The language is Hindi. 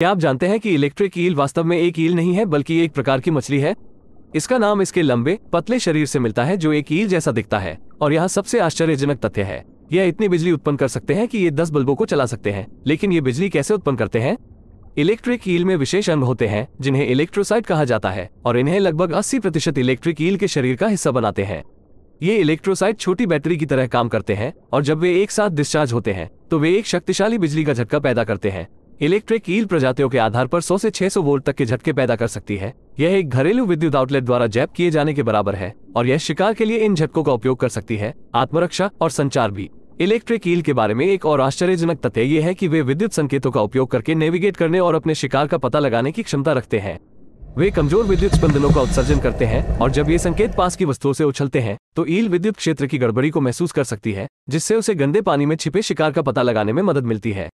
क्या आप जानते हैं कि इलेक्ट्रिक ईल वास्तव में एक ईल नहीं है बल्कि एक प्रकार की मछली है इसका नाम इसके लंबे पतले शरीर से मिलता है जो एक ईल जैसा दिखता है और यह सबसे आश्चर्यजनक तथ्य है यह इतनी बिजली उत्पन्न कर सकते हैं कि ये दस बल्बों को चला सकते हैं लेकिन ये बिजली कैसे उत्पन्न करते हैं इलेक्ट्रिक ईल में विशेष अंग होते हैं जिन्हें इलेक्ट्रोसाइट कहा जाता है और इन्हें लगभग अस्सी प्रतिशत इलेक्ट्रिक ईल के शरीर का हिस्सा बनाते हैं ये इलेक्ट्रोसाइट छोटी बैटरी की तरह काम करते हैं और जब वे एक साथ डिस्चार्ज होते हैं तो वे एक शक्तिशाली बिजली का झटका पैदा करते हैं इलेक्ट्रिक ईल प्रजातियों के आधार पर 100 से 600 वोल्ट तक के झटके पैदा कर सकती है यह एक घरेलू विद्युत आउटलेट द्वारा जैप किए जाने के बराबर है और यह शिकार के लिए इन झटकों का उपयोग कर सकती है आत्मरक्षा और संचार भी इलेक्ट्रिक ईल के बारे में एक और आश्चर्यजनक तथ्य ये है कि वे विद्युत संकेतों का उपयोग करके नेविगेट करने और अपने शिकार का पता लगाने की क्षमता रखते हैं वे कमजोर विद्युत स्पंदनों का उत्सर्जन करते हैं और जब ये संकेत पास की वस्तुओं से उछलते हैं तो ईल विद्युत क्षेत्र की गड़बड़ी को महसूस कर सकती है जिससे उसे गंदे पानी में छिपे शिकार का पता लगाने में मदद मिलती है